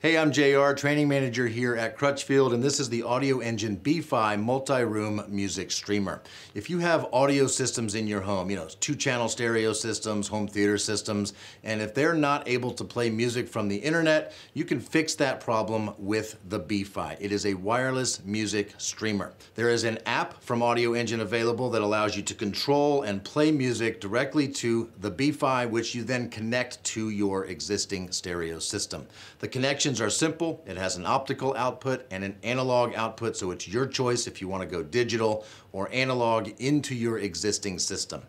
Hey, I'm JR, training manager here at Crutchfield, and this is the Audio Engine B5 multi-room music streamer. If you have audio systems in your home, you know, two-channel stereo systems, home theater systems, and if they're not able to play music from the internet, you can fix that problem with the It It is a wireless music streamer. There is an app from Audio Engine available that allows you to control and play music directly to the B5, which you then connect to your existing stereo system. The connection are simple. It has an optical output and an analog output, so it's your choice if you want to go digital or analog into your existing system.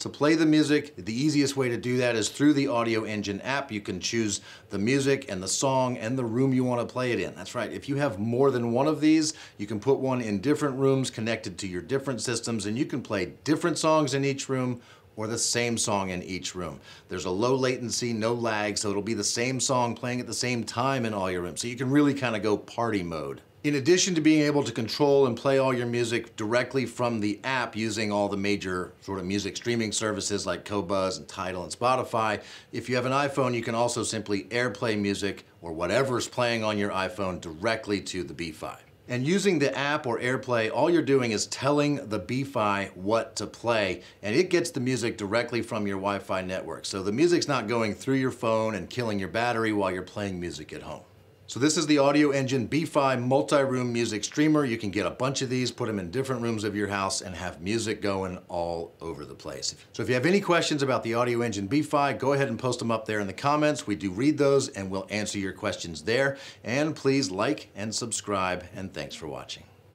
To play the music, the easiest way to do that is through the Audio Engine app. You can choose the music and the song and the room you want to play it in. That's right, if you have more than one of these, you can put one in different rooms connected to your different systems and you can play different songs in each room or the same song in each room. There's a low latency, no lag, so it'll be the same song playing at the same time in all your rooms. So you can really kind of go party mode. In addition to being able to control and play all your music directly from the app using all the major sort of music streaming services like CoBuzz and Tidal and Spotify, if you have an iPhone, you can also simply AirPlay music or whatever's playing on your iPhone directly to the B5. And using the app or AirPlay, all you're doing is telling the BFi what to play, and it gets the music directly from your Wi-Fi network. So the music's not going through your phone and killing your battery while you're playing music at home. So this is the Audio Engine B5 multi-room music streamer. You can get a bunch of these, put them in different rooms of your house and have music going all over the place. So if you have any questions about the Audio Engine B5, go ahead and post them up there in the comments. We do read those and we'll answer your questions there. And please like and subscribe and thanks for watching.